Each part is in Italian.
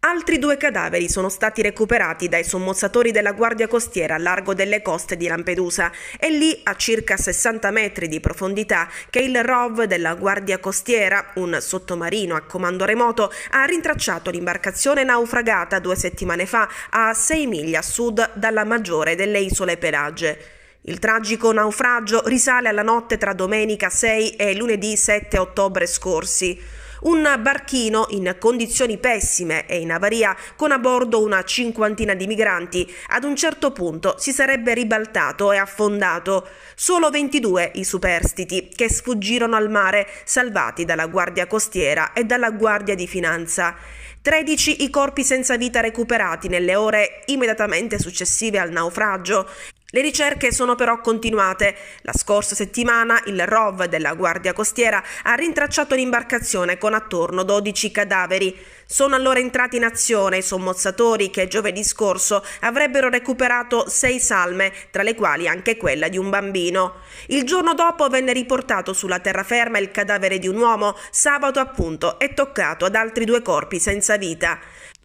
Altri due cadaveri sono stati recuperati dai sommozzatori della Guardia Costiera a largo delle coste di Lampedusa. È lì, a circa 60 metri di profondità, che il ROV della Guardia Costiera, un sottomarino a comando remoto, ha rintracciato l'imbarcazione naufragata due settimane fa a 6 miglia a sud dalla maggiore delle isole Pelagie. Il tragico naufragio risale alla notte tra domenica 6 e lunedì 7 ottobre scorsi. Un barchino in condizioni pessime e in avaria con a bordo una cinquantina di migranti ad un certo punto si sarebbe ribaltato e affondato. Solo 22 i superstiti che sfuggirono al mare salvati dalla Guardia Costiera e dalla Guardia di Finanza. 13 i corpi senza vita recuperati nelle ore immediatamente successive al naufragio le ricerche sono però continuate. La scorsa settimana il ROV della Guardia Costiera ha rintracciato l'imbarcazione con attorno 12 cadaveri. Sono allora entrati in azione i sommozzatori che giovedì scorso avrebbero recuperato sei salme, tra le quali anche quella di un bambino. Il giorno dopo venne riportato sulla terraferma il cadavere di un uomo, sabato appunto e toccato ad altri due corpi senza vita.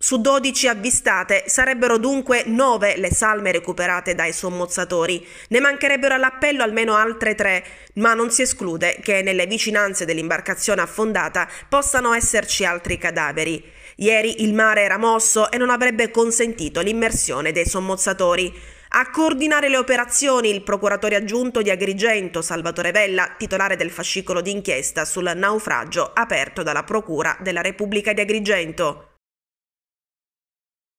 Su 12 avvistate sarebbero dunque 9 le salme recuperate dai sommozzatori. Ne mancherebbero all'appello almeno altre 3, ma non si esclude che nelle vicinanze dell'imbarcazione affondata possano esserci altri cadaveri. Ieri il mare era mosso e non avrebbe consentito l'immersione dei sommozzatori. A coordinare le operazioni il procuratore aggiunto di Agrigento Salvatore Vella, titolare del fascicolo d'inchiesta sul naufragio aperto dalla Procura della Repubblica di Agrigento.